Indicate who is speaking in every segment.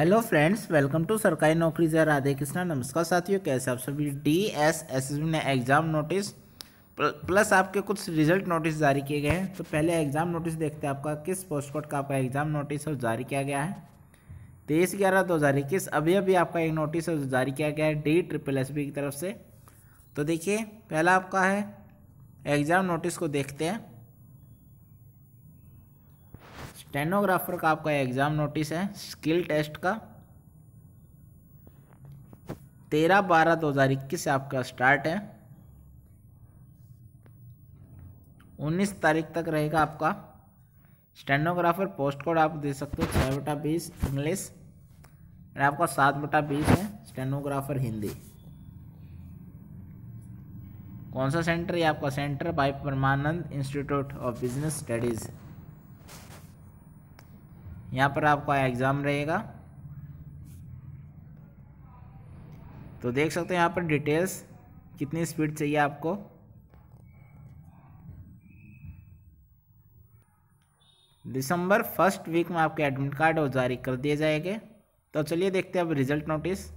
Speaker 1: hello friends welcome to सरकारी नौकरी जय राधे कृष्णा नमस्कार साथियों कैसे आप सभी डी एस एस बी ने एग्ज़ाम नोटिस प्लस आपके कुछ रिजल्ट नोटिस जारी किए गए हैं तो पहले एग्ज़ाम नोटिस देखते हैं आपका किस पोस्ट कोड का आपका एग्ज़ाम नोटिस है जारी किया गया है तेईस ग्यारह दो हज़ार इक्कीस अभी अभी आपका एक नोटिस है जारी किया गया है डी ट्रिपल एस बी की तरफ से तो देखिए पहला आपका है एग्ज़ाम नोटिस को देखते हैं स्टेनोग्राफर का आपका एग्ज़ाम नोटिस है स्किल टेस्ट का तेरह बारह दो हज़ार इक्कीस से आपका स्टार्ट है उन्नीस तारीख तक रहेगा आपका स्टेनोग्राफर पोस्ट कोड आप दे सकते हो छः बटा बीस इंग्लिश और आपका सात बटा बीस है स्टेनोग्राफर हिंदी कौन सा सेंटर है आपका centre by Paramanand institute of business studies यहाँ पर आपका एग्ज़ाम रहेगा तो देख सकते हैं यहाँ पर डिटेल्स कितनी स्पीड चाहिए आपको दिसंबर फर्स्ट वीक में आपके एडमिट कार्ड और जारी कर दिए जाएंगे तो चलिए देखते हैं अब रिजल्ट नोटिस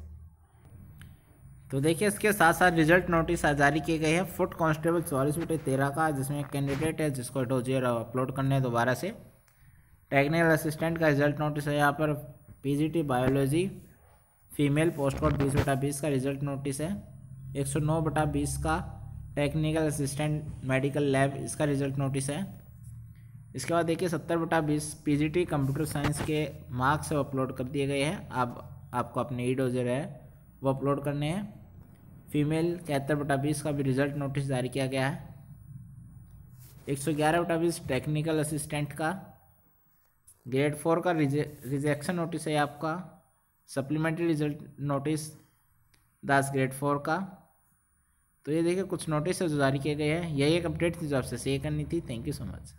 Speaker 1: तो देखिए इसके साथ साथ रिजल्ट नोटिस जारी किए गए हैं फुट कांस्टेबल चौलीस बटे तेरह का जिसमें कैंडिडेट है जिसको डोजियर अपलोड करने हैं दोबारा से टेक्निकल असिस्टेंट का रिजल्ट नोटिस है यहाँ पर PGT biology female post code बीस बटा बीस का रिजल्ट नोटिस है एक सौ नौ बटा बीस का टेक्निकल असिस्टेंट मेडिकल लैब इसका रिजल्ट नोटिस है इसके बाद देखिए सत्तर बटा बीस पी कंप्यूटर साइंस के मार्क्स अपलोड कर दिए गए हैं आप आपको अपने ई डोजर है वो अपलोड करने हैं फीमेल इकहत्तर बटा बीस का भी रिजल्ट नोटिस जारी किया गया है एक सौ ग्यारह बटा बीस टेक्निकल असिस्टेंट का ग्रेड फोर का रिजेक्शन नोटिस है आपका supplementary result notice DASS grade four का तो ये देखिए कुछ नोटिस है जो जारी किए गए हैं यही एक अपडेट थी जो आपसे शेयर करनी थी थैंक यू सो मच